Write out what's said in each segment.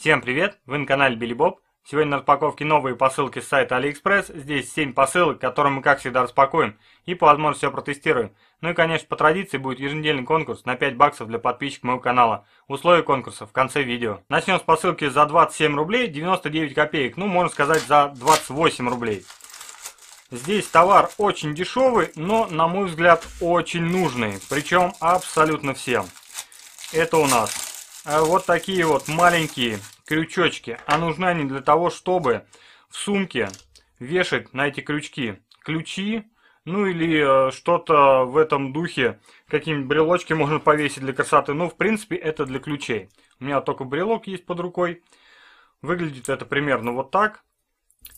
Всем привет, вы на канале Билли Боб. Сегодня на распаковке новые посылки с сайта AliExpress. Здесь 7 посылок, которые мы как всегда распакуем и по возможности все протестируем. Ну и конечно по традиции будет еженедельный конкурс на 5 баксов для подписчиков моего канала. Условия конкурса в конце видео. Начнем с посылки за 27 рублей 99 копеек, ну можно сказать за 28 рублей. Здесь товар очень дешевый, но на мой взгляд очень нужный, причем абсолютно всем. Это у нас а вот такие вот маленькие крючочки. А нужны они для того, чтобы в сумке вешать на эти крючки ключи, ну или э, что-то в этом духе, какие-нибудь брелочки можно повесить для красоты. Ну, в принципе, это для ключей. У меня только брелок есть под рукой. Выглядит это примерно вот так.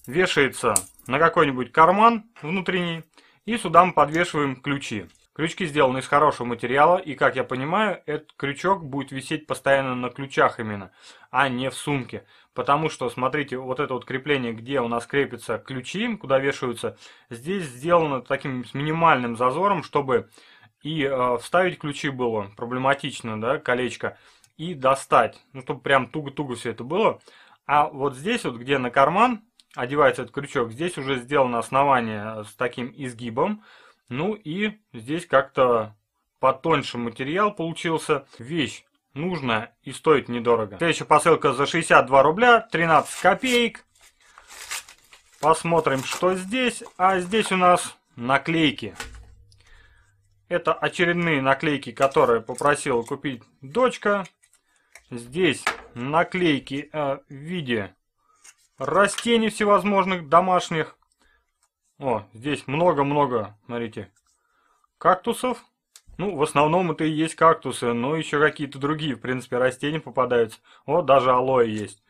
Вешается на какой-нибудь карман внутренний. И сюда мы подвешиваем ключи. Крючки сделаны из хорошего материала, и, как я понимаю, этот крючок будет висеть постоянно на ключах именно, а не в сумке. Потому что, смотрите, вот это вот крепление, где у нас крепятся ключи, куда вешаются, здесь сделано таким с минимальным зазором, чтобы и э, вставить ключи было проблематично, да, колечко, и достать. Ну, чтобы прям туго-туго все это было. А вот здесь вот, где на карман одевается этот крючок, здесь уже сделано основание с таким изгибом, ну и здесь как-то потоньше материал получился. Вещь нужная и стоит недорого. Следующая посылка за 62 рубля, 13 копеек. Посмотрим, что здесь. А здесь у нас наклейки. Это очередные наклейки, которые попросила купить дочка. Здесь наклейки э, в виде растений всевозможных домашних. О, здесь много-много, смотрите, кактусов. Ну, в основном это и есть кактусы, но еще какие-то другие, в принципе, растения попадаются. Вот даже алоэ есть.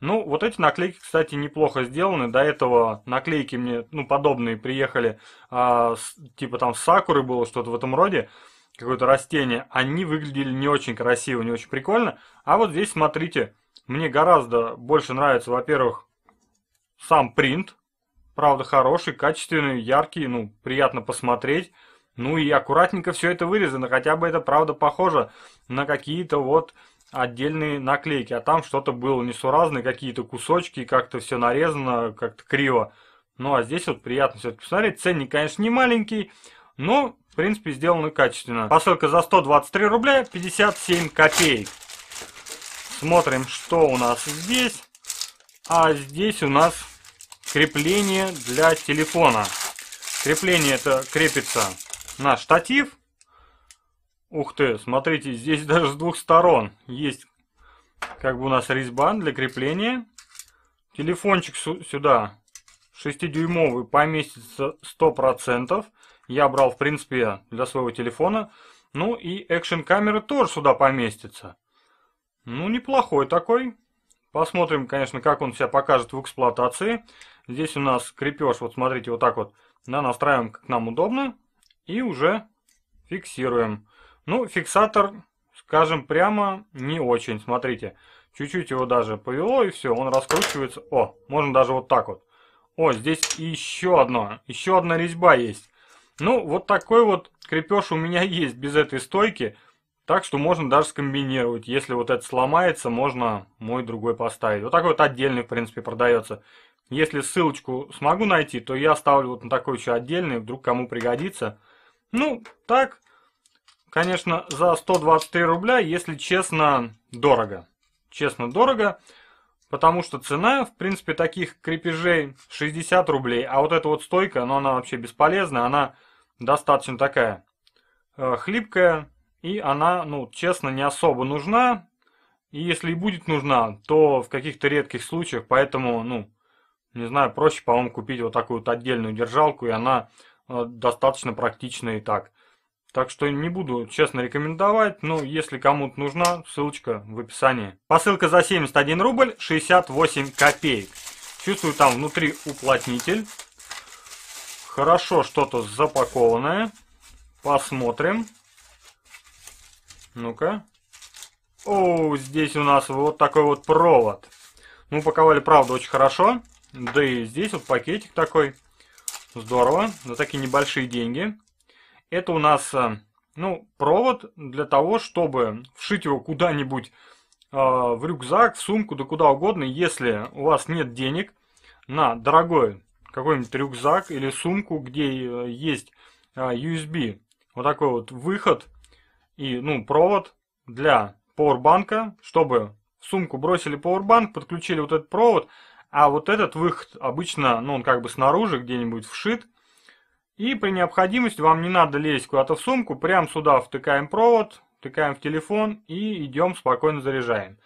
Ну, вот эти наклейки, кстати, неплохо сделаны. До этого наклейки мне, ну, подобные приехали, а, с, типа там сакуры было что-то в этом роде, какое-то растение. Они выглядели не очень красиво, не очень прикольно. А вот здесь, смотрите, мне гораздо больше нравится, во-первых, сам принт, правда хороший, качественный, яркий, ну, приятно посмотреть. Ну и аккуратненько все это вырезано, хотя бы это правда похоже на какие-то вот отдельные наклейки. А там что-то было несуразное, какие-то кусочки, как-то все нарезано, как-то криво. Ну а здесь вот приятно все-таки посмотреть. Ценник, конечно, не маленький, но, в принципе, сделано качественно. Посылка за 123 рубля 57 копеек. Смотрим, что у нас здесь. А здесь у нас крепление для телефона. Крепление это крепится на штатив. Ух ты, смотрите, здесь даже с двух сторон есть как бы у нас резьба для крепления. Телефончик сюда 6-дюймовый поместится 100%. Я брал, в принципе, для своего телефона. Ну и экшен камеры тоже сюда поместится. Ну, неплохой такой Посмотрим, конечно, как он себя покажет в эксплуатации. Здесь у нас крепеж, вот смотрите, вот так вот да, настраиваем, как нам удобно. И уже фиксируем. Ну, фиксатор, скажем прямо, не очень. Смотрите, чуть-чуть его даже повело, и все, он раскручивается. О, можно даже вот так вот. О, здесь еще одно, еще одна резьба есть. Ну, вот такой вот крепеж у меня есть без этой стойки. Так что можно даже скомбинировать. Если вот это сломается, можно мой другой поставить. Вот так вот отдельный, в принципе, продается. Если ссылочку смогу найти, то я ставлю вот на такой еще отдельный, вдруг кому пригодится. Ну, так, конечно, за 123 рубля, если честно, дорого. Честно, дорого, потому что цена, в принципе, таких крепежей 60 рублей. А вот эта вот стойка, но ну, она вообще бесполезная, она достаточно такая э, хлипкая, и она, ну, честно, не особо нужна. И если и будет нужна, то в каких-то редких случаях, поэтому, ну, не знаю, проще, по-моему, купить вот такую вот отдельную держалку, и она э, достаточно практична и так. Так что не буду честно рекомендовать, но если кому-то нужна, ссылочка в описании. Посылка за 71 рубль 68 копеек. Чувствую там внутри уплотнитель. Хорошо что-то запакованное. Посмотрим. Ну-ка. О, здесь у нас вот такой вот провод. Ну, упаковали, правда, очень хорошо. Да и здесь вот пакетик такой. Здорово. За такие небольшие деньги. Это у нас, э, ну, провод для того, чтобы вшить его куда-нибудь э, в рюкзак, в сумку, да куда угодно. Если у вас нет денег на дорогой какой-нибудь рюкзак или сумку, где э, есть э, USB, вот такой вот выход – и ну, провод для пауэрбанка, чтобы в сумку бросили пауэрбанк, подключили вот этот провод, а вот этот выход обычно, ну, он как бы снаружи где-нибудь вшит, и при необходимости вам не надо лезть куда-то в сумку, прям сюда втыкаем провод, втыкаем в телефон и идем спокойно заряжаем.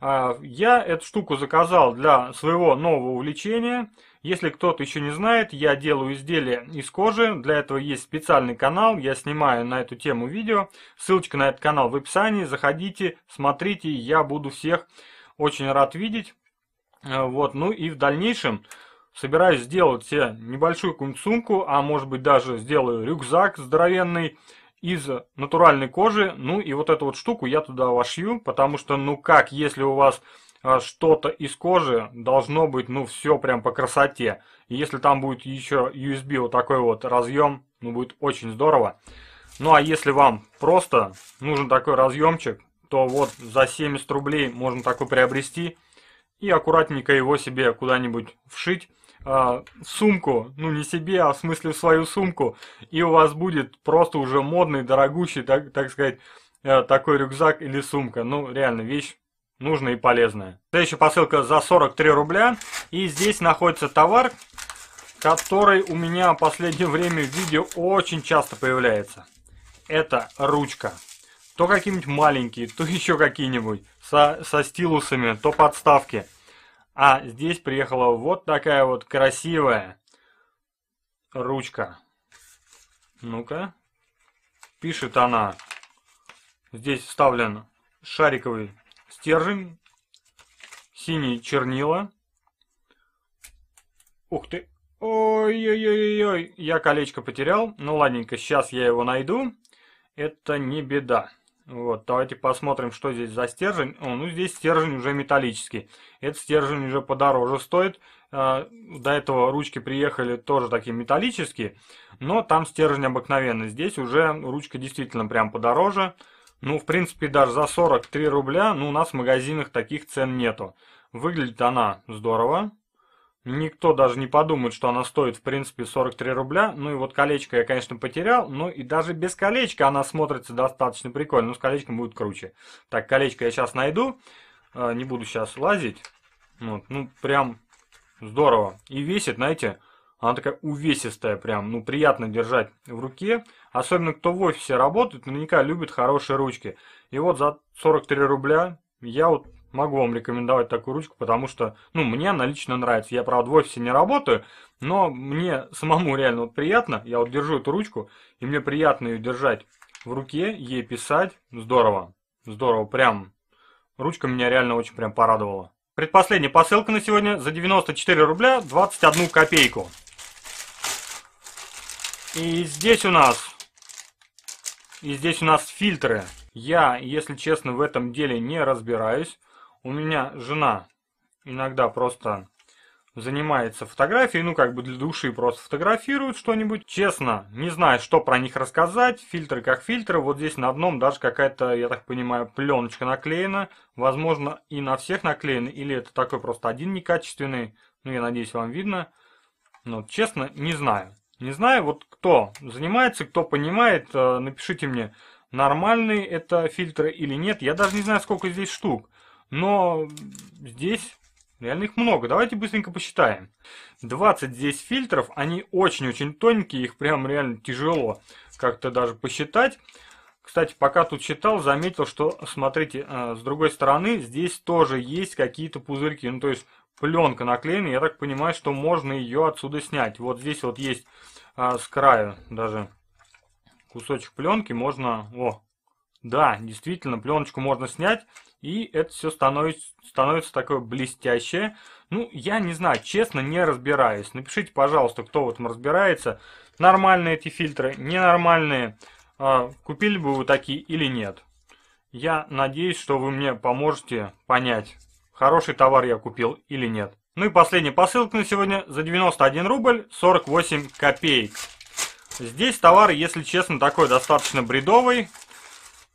А, я эту штуку заказал для своего нового увлечения – если кто-то еще не знает, я делаю изделия из кожи. Для этого есть специальный канал. Я снимаю на эту тему видео. Ссылочка на этот канал в описании. Заходите, смотрите. Я буду всех очень рад видеть. Э, вот. Ну и в дальнейшем собираюсь сделать себе небольшую какую-нибудь сумку, а может быть даже сделаю рюкзак здоровенный из натуральной кожи. Ну и вот эту вот штуку я туда вошью, потому что ну как, если у вас а что-то из кожи должно быть, ну, все прям по красоте. И если там будет еще USB вот такой вот разъем, ну, будет очень здорово. Ну, а если вам просто нужен такой разъемчик, то вот за 70 рублей можно такой приобрести и аккуратненько его себе куда-нибудь вшить а, сумку, ну не себе, а в смысле в свою сумку, и у вас будет просто уже модный, дорогущий, так, так сказать, э, такой рюкзак или сумка. Ну, реально, вещь нужное и полезное. Следующая посылка за 43 рубля. И здесь находится товар, который у меня в последнее время в видео очень часто появляется. Это ручка. То какие-нибудь маленькие, то еще какие-нибудь. Со, со стилусами, то подставки. А здесь приехала вот такая вот красивая ручка. Ну-ка. Пишет она. Здесь вставлен шариковый стержень, синие чернила. Ух ты! Ой-ой-ой-ой, я колечко потерял. Ну ладненько, сейчас я его найду. Это не беда. Вот, давайте посмотрим, что здесь за стержень. О, ну здесь стержень уже металлический. Этот стержень уже подороже стоит. А, до этого ручки приехали тоже такие металлические, но там стержень обыкновенный. Здесь уже ручка действительно прям подороже. Ну, в принципе, даже за 43 рубля, ну, у нас в магазинах таких цен нету. Выглядит она здорово. Никто даже не подумает, что она стоит, в принципе, 43 рубля. Ну и вот колечко я, конечно, потерял. Ну и даже без колечка она смотрится достаточно прикольно. Но ну, с колечком будет круче. Так, колечко я сейчас найду. Э, не буду сейчас лазить. Вот, ну, прям здорово. И весит, знаете, она такая увесистая прям, ну, приятно держать в руке. Особенно, кто в офисе работает, наверняка любит хорошие ручки. И вот за 43 рубля я вот могу вам рекомендовать такую ручку, потому что, ну, мне она лично нравится. Я, правда, в офисе не работаю, но мне самому реально вот приятно. Я вот держу эту ручку, и мне приятно ее держать в руке, ей писать. Здорово, здорово, прям. Ручка меня реально очень прям порадовала. Предпоследняя посылка на сегодня за 94 рубля 21 копейку. И здесь у нас... И здесь у нас фильтры. Я, если честно, в этом деле не разбираюсь. У меня жена иногда просто занимается фотографией, ну как бы для души просто фотографирует что-нибудь. Честно, не знаю, что про них рассказать. Фильтры как фильтры. Вот здесь на одном даже какая-то, я так понимаю, пленочка наклеена. Возможно, и на всех наклеена, или это такой просто один некачественный. Ну, я надеюсь, вам видно. Но, честно, не знаю. Не знаю, вот кто занимается, кто понимает, э, напишите мне, нормальные это фильтры или нет. Я даже не знаю, сколько здесь штук, но здесь реально их много. Давайте быстренько посчитаем. 20 здесь фильтров, они очень-очень тоненькие, их прям реально тяжело как-то даже посчитать. Кстати, пока тут считал, заметил, что, смотрите, э, с другой стороны, здесь тоже есть какие-то пузырьки. Ну, то есть, пленка наклеена. Я так понимаю, что можно ее отсюда снять. Вот здесь вот есть а, с края даже кусочек пленки. Можно... О, да, действительно, пленочку можно снять. И это все становится, становится такое блестящее. Ну, я не знаю, честно, не разбираюсь. Напишите, пожалуйста, кто вот разбирается. Нормальные эти фильтры, ненормальные. А, купили бы вы такие или нет? Я надеюсь, что вы мне поможете понять, хороший товар я купил или нет. Ну и последняя посылка на сегодня за 91 рубль 48 копеек. Здесь товар, если честно, такой достаточно бредовый.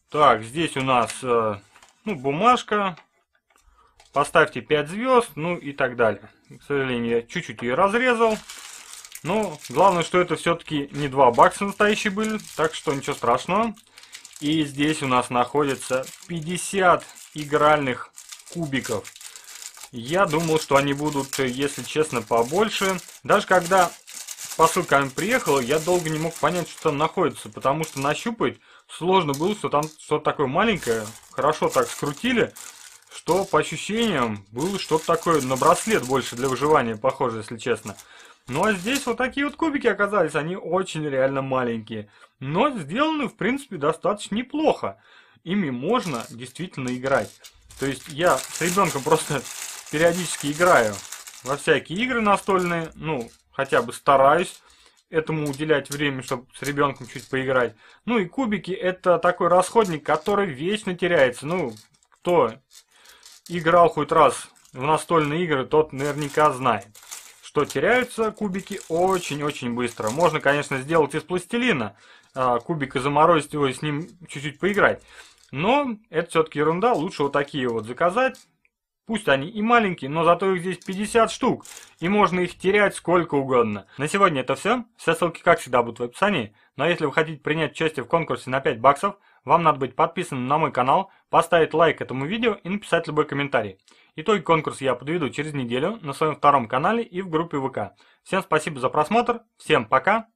Так, здесь у нас э, ну, бумажка. Поставьте 5 звезд, ну и так далее. К сожалению, я чуть-чуть ее разрезал. Но главное, что это все-таки не 2 бакса настоящие были, так что ничего страшного. И здесь у нас находится 50 игральных кубиков. Я думал, что они будут, э, если честно, побольше. Даже когда посылка им приехала, я долго не мог понять, что там находится, потому что нащупать сложно было, что там что-то такое маленькое, хорошо так скрутили, что по ощущениям было что-то такое на браслет больше для выживания похоже, если честно. Ну а здесь вот такие вот кубики оказались, они очень реально маленькие, но сделаны в принципе достаточно неплохо. Ими можно действительно играть. То есть я с ребенком просто периодически играю во всякие игры настольные, ну, хотя бы стараюсь этому уделять время, чтобы с ребенком чуть поиграть. Ну и кубики это такой расходник, который вечно теряется. Ну, кто играл хоть раз в настольные игры, тот наверняка знает, что теряются кубики очень-очень быстро. Можно, конечно, сделать из пластилина а, кубик и заморозить его и с ним чуть-чуть поиграть. Но это все-таки ерунда, лучше вот такие вот заказать. Пусть они и маленькие, но зато их здесь 50 штук, и можно их терять сколько угодно. На сегодня это все. Все ссылки, как всегда, будут в описании. Но ну, а если вы хотите принять участие в конкурсе на 5 баксов, вам надо быть подписанным на мой канал, поставить лайк этому видео и написать любой комментарий. Итоги конкурса я подведу через неделю на своем втором канале и в группе ВК. Всем спасибо за просмотр, всем пока!